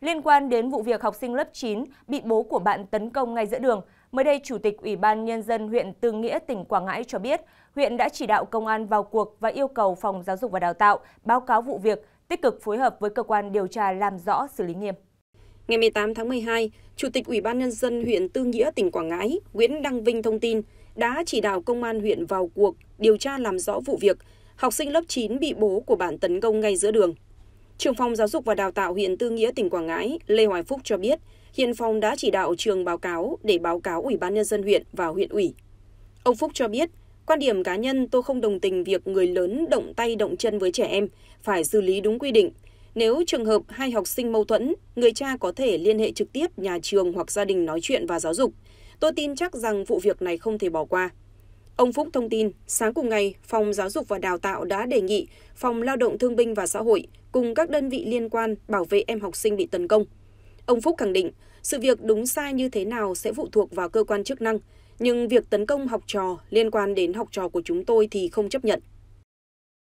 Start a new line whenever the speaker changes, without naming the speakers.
Liên quan đến vụ việc học sinh lớp 9 bị bố của bạn tấn công ngay giữa đường, mới đây Chủ tịch Ủy ban Nhân dân huyện Tư Nghĩa, tỉnh Quảng Ngãi cho biết, huyện đã chỉ đạo công an vào cuộc và yêu cầu Phòng Giáo dục và Đào tạo báo cáo vụ việc, tích cực phối hợp với cơ quan điều tra làm
rõ xử lý nghiêm. Ngày 18 tháng 12, Chủ tịch Ủy ban Nhân dân huyện Tư Nghĩa, tỉnh Quảng Ngãi, Nguyễn Đăng Vinh thông tin đã chỉ đạo công an huyện vào cuộc điều tra làm rõ vụ việc học sinh lớp 9 bị bố của bạn tấn công ngay giữa đường. Trường phòng giáo dục và đào tạo huyện Tư Nghĩa tỉnh Quảng Ngãi, Lê Hoài Phúc cho biết, hiện phòng đã chỉ đạo trường báo cáo để báo cáo Ủy ban nhân dân huyện và huyện ủy. Ông Phúc cho biết, quan điểm cá nhân tôi không đồng tình việc người lớn động tay động chân với trẻ em, phải xử lý đúng quy định. Nếu trường hợp hai học sinh mâu thuẫn, người cha có thể liên hệ trực tiếp nhà trường hoặc gia đình nói chuyện và giáo dục. Tôi tin chắc rằng vụ việc này không thể bỏ qua. Ông Phúc thông tin, sáng cùng ngày, Phòng Giáo dục và Đào tạo đã đề nghị Phòng Lao động Thương binh và Xã hội cùng các đơn vị liên quan bảo vệ em học sinh bị tấn công. Ông Phúc khẳng định, sự việc đúng sai như thế nào sẽ phụ thuộc vào cơ quan chức năng, nhưng việc tấn công học trò liên quan đến học trò của chúng tôi thì không chấp nhận.